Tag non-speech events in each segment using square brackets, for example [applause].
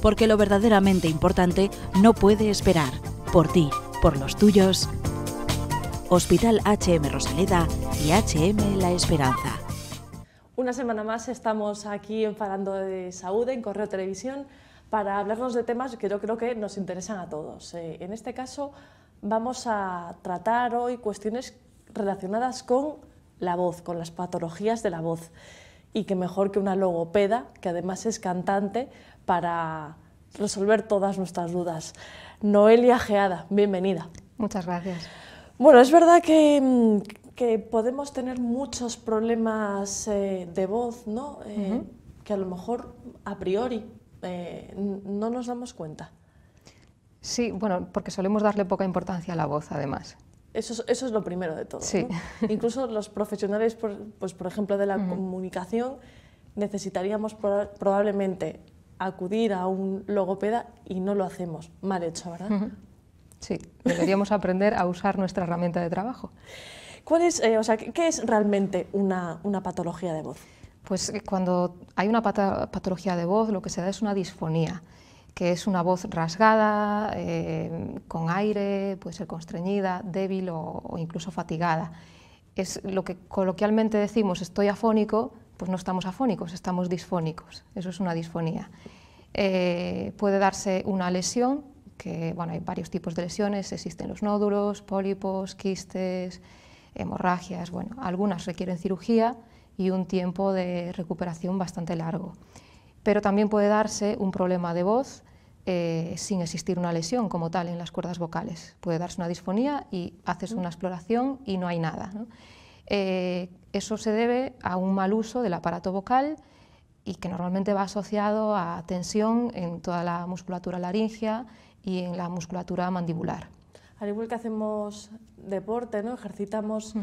porque lo verdaderamente importante no puede esperar. Por ti, por los tuyos. Hospital HM Rosaleda y HM La Esperanza. Una semana más estamos aquí en Farando de Saúde, en Correo Televisión, para hablarnos de temas que yo creo que nos interesan a todos. Eh, en este caso, vamos a tratar hoy cuestiones relacionadas con la voz, con las patologías de la voz. Y que mejor que una logopeda, que además es cantante, para resolver todas nuestras dudas. Noelia Geada, bienvenida. Muchas gracias. Bueno, es verdad que, mm, podemos tener muchos problemas eh, de voz, ¿no? Eh, que a lo mejor a priori eh, no nos damos cuenta. Sí, bueno, porque solemos darle poca importancia a la voz, además. Eso es, lo primero de todo. Sí. [laughs] Incluso los profesionales, por, pues, por ejemplo, de la comunicación, necesitaríamos probablemente acudir a un logopeda y no lo hacemos. Mal hecho, ¿verdad? Sí, deberíamos aprender a usar nuestra herramienta de trabajo. ¿Cuál es, eh, ¿Qué es realmente una, patología de voz? Pues eh, cuando hay una patología de voz, lo que se da es una disfonía, que es una voz rasgada, eh, con aire, puede ser constreñida, débil o incluso fatigada. Es lo que coloquialmente decimos, estoy afónico, pues no estamos afónicos, estamos disfónicos. Eso es una disfonía. Eh, puede darse una lesión, que hay varios tipos de lesiones, existen los nódulos, pólipos, quistes, hemorragias, bueno, algunas requieren cirugía y un tiempo de recuperación bastante largo. Pero también puede darse un problema de voz eh, sin existir una lesión como tal en las cuerdas vocales. Puede darse una disfonía y haces una exploración y no hay nada. Eh, eso se debe a un mal uso del aparato vocal y que normalmente va asociado a tensión en toda la musculatura laringia y en la musculatura mandibular. Al igual que hacemos deporte, ¿no? ejercitamos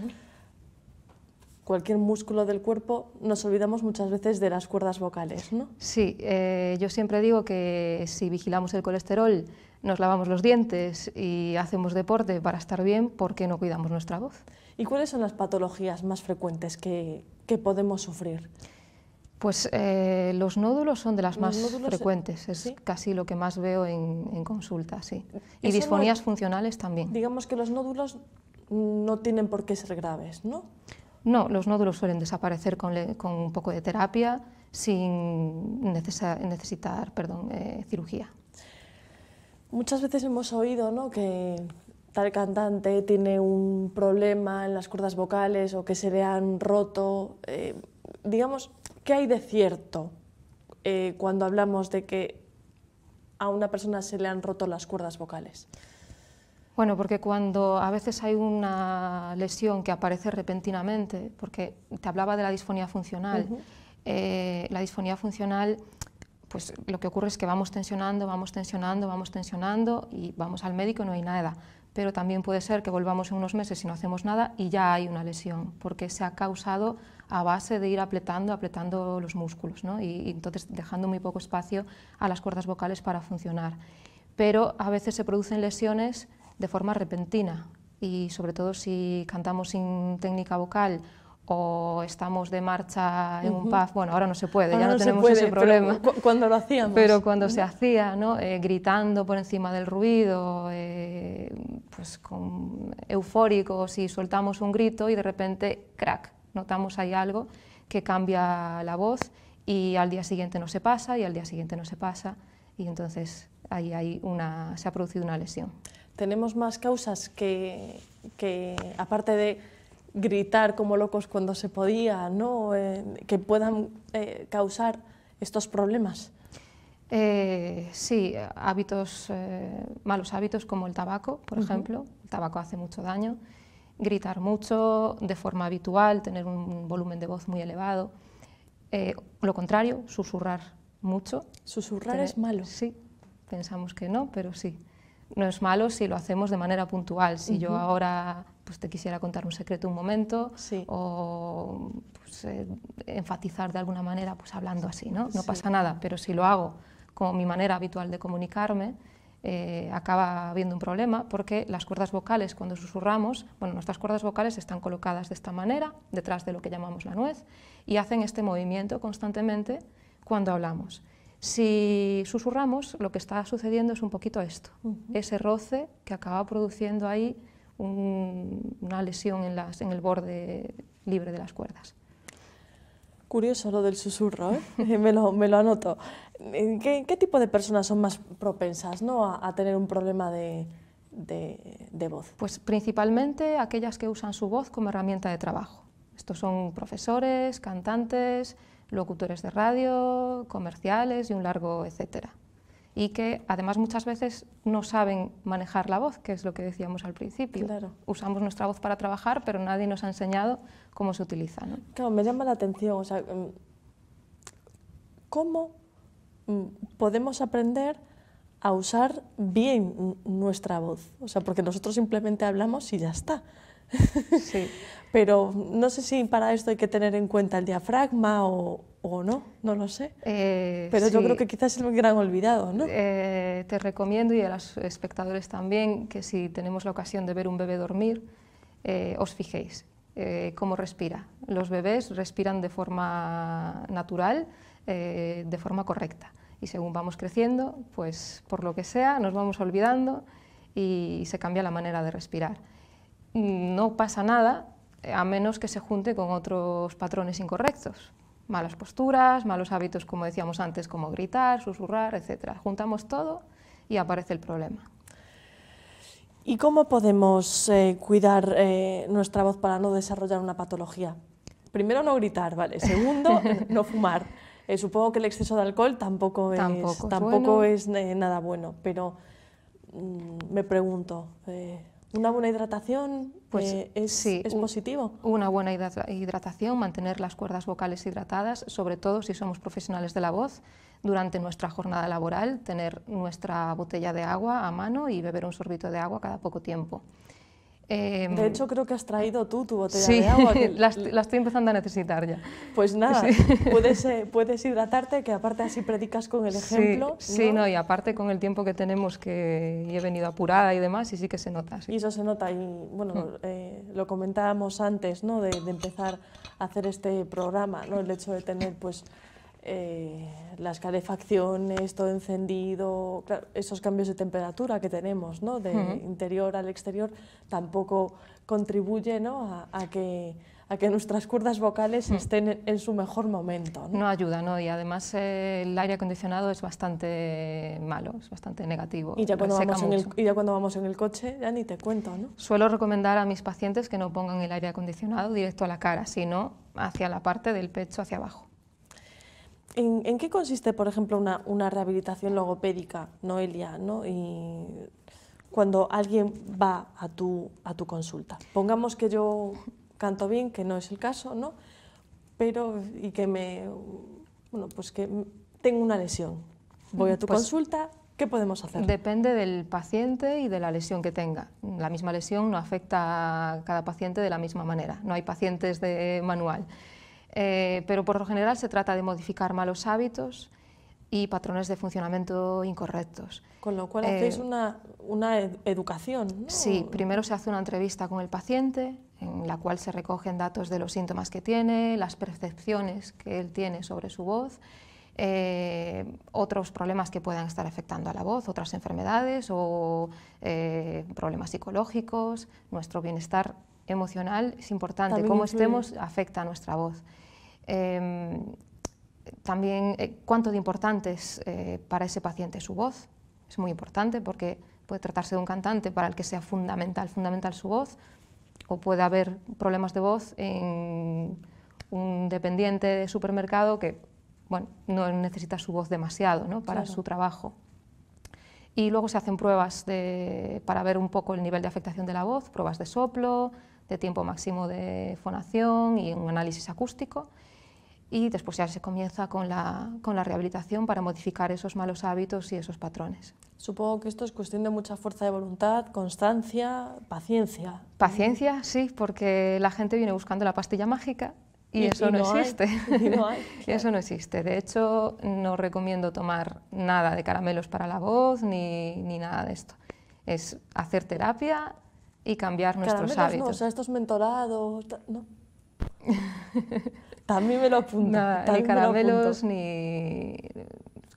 cualquier músculo del cuerpo, nos olvidamos muchas veces de las cuerdas vocales, ¿no? Sí, eh, yo siempre digo que si vigilamos el colesterol, nos lavamos los dientes y hacemos deporte para estar bien, ¿por qué no cuidamos nuestra voz? ¿Y cuáles son las patologías más frecuentes que, podemos sufrir? Pues eh, los nódulos son de las más frecuentes, es casi lo que más veo en, consultas, consulta, sí. Y disfonías funcionales también. Digamos que los nódulos no tienen por qué ser graves, ¿no? No, los nódulos suelen desaparecer con, un poco de terapia sin necesitar eh, cirugía. Muchas veces hemos oído que tal cantante tiene un problema en las cuerdas vocales o que se le han roto. Eh, digamos, ¿qué hay de cierto eh, cuando hablamos de que a una persona se le han roto las cuerdas vocales? Bueno, porque cuando a veces hay una lesión que aparece repentinamente, porque te hablaba de la disfonía funcional, eh, la disfonía funcional, pues lo que ocurre es que vamos tensionando, vamos tensionando, vamos tensionando y vamos al médico y no hay nada. Pero también puede ser que volvamos en unos meses y no hacemos nada y ya hay una lesión, porque se ha causado a base de ir apretando, apretando los músculos, ¿no? y entonces dejando muy poco espacio a las cuerdas vocales para funcionar. Pero a veces se producen lesiones de forma repentina y sobre todo si cantamos sin técnica vocal o estamos de marcha en un puff, bueno, ahora no se puede, ya no, tenemos ese problema. Pero cuando lo hacíamos. Pero cuando se hacía, ¿no? Eh, gritando por encima del ruido, eh, pues con eufóricos y soltamos un grito y de repente, crack, notamos ahí algo que cambia la voz y al día siguiente no se pasa y al día siguiente no se pasa y entonces ahí hay una, se ha producido una lesión tenemos más causas que, aparte de gritar como locos cuando se podía, ¿no? Eh, que puedan eh, causar estos problemas. Eh, sí, hábitos, malos hábitos como el tabaco, por ejemplo. El tabaco hace mucho daño. Gritar mucho de forma habitual, tener un volumen de voz muy elevado. lo contrario, susurrar mucho. ¿Susurrar es malo? Sí, pensamos que no, pero sí no es malo si lo hacemos de manera puntual. Si yo ahora pues, te quisiera contar un secreto un momento o pues, eh, enfatizar de alguna manera pues, hablando así, ¿no? pasa nada, pero si lo hago como mi manera habitual de comunicarme, eh, acaba habiendo un problema porque las cuerdas vocales cuando susurramos, bueno, nuestras cuerdas vocales están colocadas de esta manera, detrás de lo que llamamos la nuez, y hacen este movimiento constantemente cuando hablamos. Si susurramos, lo que está sucediendo es un poquito esto, ese roce que acaba produciendo ahí una lesión en, el borde libre de las cuerdas. Curioso lo del susurro, ¿eh? [laughs] me, lo, anoto. Eh, ¿Qué, tipo de personas son más propensas ¿no? a, tener un problema de, de, voz? Pues principalmente aquellas que usan su voz como herramienta de trabajo. Estos son profesores, cantantes, locutores de radio, comerciales y un largo etcétera. Y que además muchas veces no saben manejar la voz, que es lo que decíamos al principio. Usamos nuestra voz para trabajar, pero nadie nos ha enseñado cómo se utiliza. me llama la atención, o sea, em, ¿cómo mm, podemos aprender a usar bien nuestra voz? O sea, porque nosotros simplemente hablamos y ya está. Sí. [laughs] Pero no sé si para esto hay que tener en cuenta el diafragma o, o no, no lo sé. Eh, Pero yo creo que quizás es el gran olvidado, ¿no? Eh, te recomiendo y a los espectadores también que si tenemos la ocasión de ver un bebé dormir, eh, os fijéis cómo respira. Los bebés respiran de forma natural, de forma correcta. Y según vamos creciendo, pues por lo que sea, nos vamos olvidando y se cambia la manera de respirar no pasa nada eh, a menos que se junte con otros patrones incorrectos. Malas posturas, malos hábitos, como decíamos antes, como gritar, susurrar, etc. Juntamos todo y aparece el problema. ¿Y cómo podemos eh, cuidar eh, nuestra voz para no desarrollar una patología? Primero, no gritar, ¿vale? Segundo, [laughs] no fumar. supongo que el exceso de alcohol tampoco, es, nada bueno, pero mm, me pregunto, una buena hidratación pues, eh, sí, es, positivo. Una buena hidratación, mantener las cuerdas vocales hidratadas, sobre todo si somos profesionales de la voz, durante nuestra jornada laboral, tener nuestra botella de agua a mano y beber un sorbito de agua cada poco tiempo. Em, de hecho, creo que has traído tú tu botella de agua. [laughs] la, estoy empezando a necesitar ya. Pues nada, [laughs] eh, puedes, hidratarte, que aparte así predicas con el ejemplo. Sí, ¿no? y aparte con el tiempo que tenemos, que he venido apurada y demás, y sí que se nota. Y eso se nota, y bueno, mm. eh, lo comentábamos antes, ¿no? De, de, empezar a hacer este programa, ¿no? El hecho de tener, pues eh, las calefacciones, todo encendido, esos cambios de temperatura que tenemos, de interior al exterior, tampoco contribuye ¿no? a, que, a, que, nuestras cuerdas vocales estén en, su mejor momento. ¿no? ayuda, ¿no? y además eh, el aire acondicionado es bastante malo, es bastante negativo. Y ya, cuando vamos, en el, y ya cuando vamos en el coche ya ni te cuento. ¿no? Suelo recomendar a mis pacientes que no pongan el aire acondicionado directo a la cara, sino hacia la parte del pecho hacia abajo ¿En, qué consiste, por ejemplo, una, rehabilitación logopédica, Noelia, ¿no? y cuando alguien va a tu, a tu consulta? Pongamos que yo canto bien, que no es el caso, ¿no? Pero, y que me, bueno, pues que tengo una lesión. Voy a tu pues consulta, ¿qué podemos hacer? Depende del paciente y de la lesión que tenga. La misma lesión no afecta a cada paciente de la misma manera. No hay pacientes de manual. Eh, pero por lo general se trata de modificar malos hábitos y patrones de funcionamiento incorrectos. Con lo cual hacéis eh, una, una educación. ¿no? Sí, primero se hace una entrevista con el paciente en la cual se recogen datos de los síntomas que tiene, las percepciones que él tiene sobre su voz, eh, otros problemas que puedan estar afectando a la voz, otras enfermedades o problemas psicológicos. Nuestro bienestar emocional es importante, cómo estemos afecta a nuestra voz. Em, también eh, cuánto de importante es eh, para ese paciente su voz. Es muy importante porque puede tratarse de un cantante para el que sea fundamental, fundamental su voz, o puede haber problemas de voz en un dependiente de supermercado que no necesita su voz demasiado ¿no? para su trabajo. Y luego se hacen pruebas para ver un poco el nivel de afectación de la voz, pruebas de soplo, de tiempo máximo de fonación y un análisis acústico y después ya se comienza con la, con la, rehabilitación para modificar esos malos hábitos y esos patrones. Supongo que esto es cuestión de mucha fuerza de voluntad, constancia, paciencia. Paciencia, sí, porque la gente viene buscando la pastilla mágica y, eso no, existe. [laughs] [laughs] y Eso no existe. De hecho, no recomiendo tomar nada de caramelos para la voz ni, ni nada de esto. Es hacer terapia y cambiar nuestros hábitos. estos mentorados, no. [laughs] También me lo apunto. ni caramelos, ni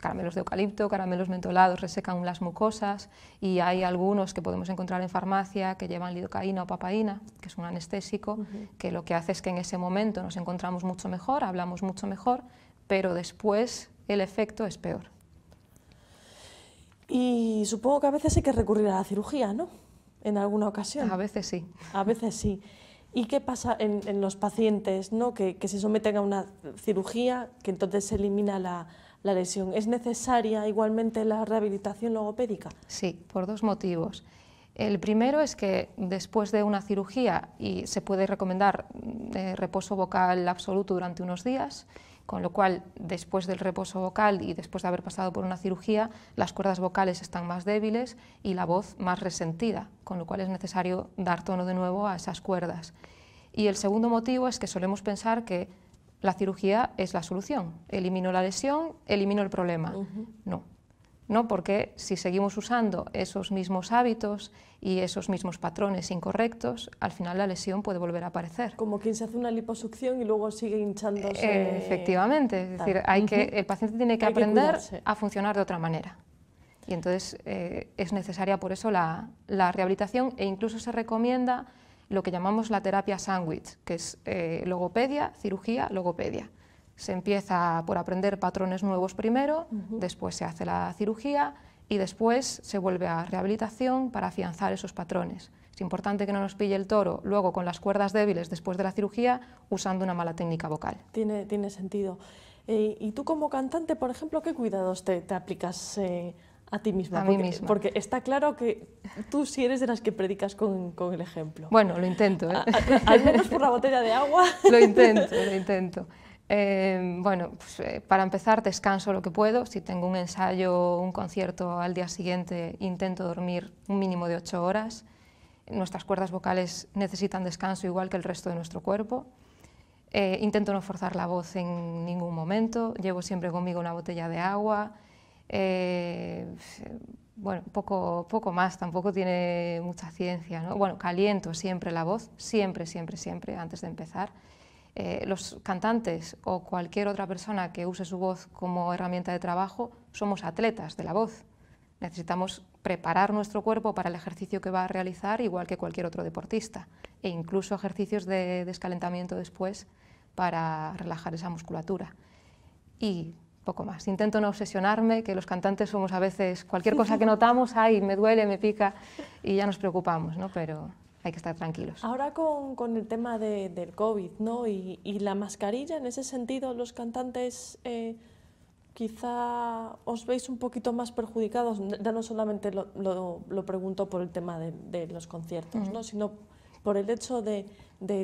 caramelos de eucalipto, caramelos mentolados, resecan las mucosas y hay algunos que podemos encontrar en farmacia que llevan lidocaína o papaína, que es un anestésico, que lo que hace es que en ese momento nos encontramos mucho mejor, hablamos mucho mejor, pero después el efecto es peor. Y supongo que a veces hay que recurrir a la cirugía, ¿no? En alguna ocasión. A veces sí. A veces sí. ¿Y qué pasa en, los pacientes ¿no? que, se someten a una cirugía que entonces se elimina la, lesión? ¿Es necesaria igualmente la rehabilitación logopédica? Sí, por dos motivos. El primero es que después de una cirugía y se puede recomendar eh, reposo vocal absoluto durante unos días con lo cual después del reposo vocal y después de haber pasado por una cirugía, las cuerdas vocales están más débiles y la voz más resentida, con lo cual es necesario dar tono de nuevo a esas cuerdas. Y el segundo motivo es que solemos pensar que la cirugía es la solución, elimino la lesión, elimino el problema. No, ¿no? porque si seguimos usando esos mismos hábitos y esos mismos patrones incorrectos, al final la lesión puede volver a aparecer. Como quien se hace una liposucción y luego sigue hinchándose. Eh, efectivamente, es decir, hay que, el paciente tiene que aprender a funcionar de otra manera. Y entonces eh, es necesaria por eso la, rehabilitación e incluso se recomienda lo que llamamos la terapia sándwich, que es eh, logopedia, cirugía, logopedia. Se empieza por aprender patrones nuevos primero, después se hace la cirugía y después se vuelve a rehabilitación para afianzar esos patrones. Es importante que no nos pille el toro luego con las cuerdas débiles después de la cirugía usando una mala técnica vocal. Tiene, tiene sentido. Eh, y tú como cantante, por ejemplo, ¿qué cuidados te, aplicas eh, a ti misma? A porque, mí misma. Porque está claro que tú sí eres de las que predicas con, el ejemplo. Bueno, lo intento. ¿eh? al menos por la botella de agua. [laughs] lo intento, lo intento. Em, bueno, pues, eh, para empezar descanso lo que puedo. Si tengo un ensayo un concierto al día siguiente, intento dormir un mínimo de ocho horas. Nuestras cuerdas vocales necesitan descanso igual que el resto de nuestro cuerpo. Eh, intento no forzar la voz en ningún momento. Llevo siempre conmigo una botella de agua. Eh, bueno, poco, más, tampoco tiene mucha ciencia. ¿no? Bueno, caliento siempre la voz, siempre, siempre, siempre, antes de empezar. Eh, los cantantes o cualquier otra persona que use su voz como herramienta de trabajo somos atletas de la voz. Necesitamos preparar nuestro cuerpo para el ejercicio que va a realizar igual que cualquier otro deportista e incluso ejercicios de descalentamiento después para relajar esa musculatura. Y poco más. Intento no obsesionarme, que los cantantes somos a veces cualquier cosa que [laughs] notamos, ay, me duele, me pica y ya nos preocupamos, ¿no? Pero hay que estar tranquilos. Ahora con, el tema del COVID ¿no? Y, la mascarilla, en ese sentido, los cantantes eh, quizá os veis un poquito más perjudicados. Ya no solamente lo, pregunto por el tema de, los conciertos, ¿no? Mm. sino por el hecho de,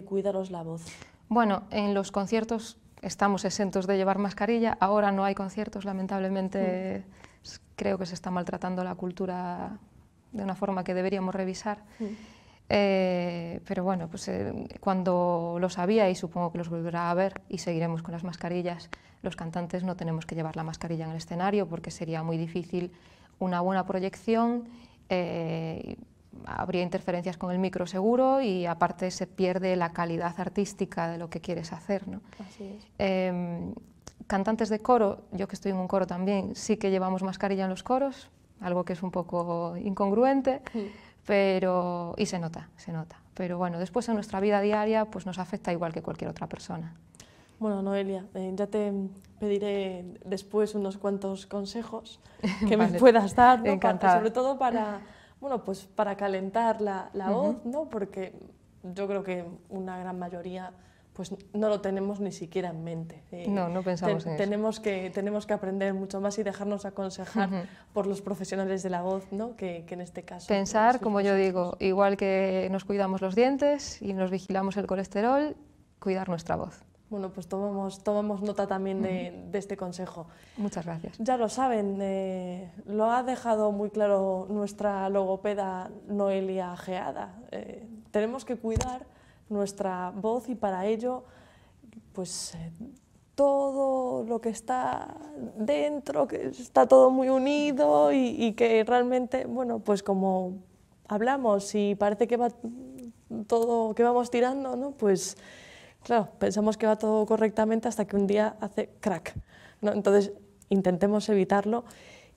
cuidaros la voz. Bueno, en los conciertos estamos exentos de llevar mascarilla. Ahora no hay conciertos, lamentablemente mm. creo que se está maltratando la cultura de una forma que deberíamos revisar. Mm. Eh, pero bueno, pues eh, cuando lo sabía y supongo que los volverá a ver y seguiremos con las mascarillas, los cantantes no tenemos que llevar la mascarilla en el escenario porque sería muy difícil una buena proyección, eh, habría interferencias con el micro seguro y aparte se pierde la calidad artística de lo que quieres hacer. ¿no? Em, cantantes de coro, yo que estoy en un coro también, sí que llevamos mascarilla en los coros, algo que es un poco incongruente pero, y se nota, se nota. Pero bueno, después en nuestra vida diaria pues nos afecta igual que cualquier otra persona. Bueno, Noelia, eh, ya te pediré después unos cuantos consejos [laughs] que me puedas dar, ¿no? sobre todo para, pues para calentar la, la voz, ¿no? porque yo creo que una gran mayoría pues no lo tenemos ni siquiera en mente. Eh, no, no pensamos en tenemos Que, tenemos que aprender mucho más y dejarnos aconsejar por los profesionales de la voz, ¿no? que, en este caso. Pensar, pues, como yo digo, igual que nos cuidamos los dientes y nos vigilamos el colesterol, cuidar nuestra voz. Bueno, pues tomamos, tomamos nota también de, este consejo. Muchas gracias. Ya lo saben, eh, lo ha dejado muy claro nuestra logopeda Noelia Geada. Eh, tenemos que cuidar nuestra voz y para ello, pues eh, todo lo que está dentro, que está todo muy unido y, que realmente, bueno, pues como hablamos y parece que va todo, que vamos tirando, ¿no? Pues claro, pensamos que va todo correctamente hasta que un día hace crack, Entonces intentemos evitarlo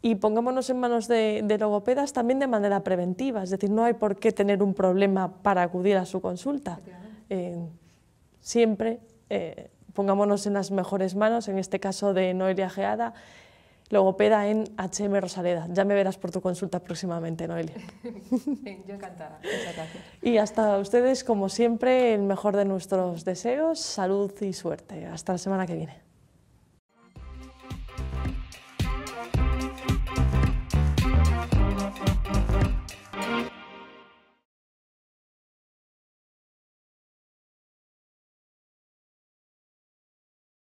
y pongámonos en manos de, logopedas también de manera preventiva, es decir, no hay por qué tener un problema para acudir a su consulta. Eh, siempre eh, pongámonos en las mejores manos, en este caso de Noelia Geada, logopeda en HM Rosaleda. Ya me verás por tu consulta próximamente, Noelia. [laughs] yo encantada. Y hasta ustedes, como siempre, el mejor de nuestros deseos, salud y suerte. Hasta la semana que viene.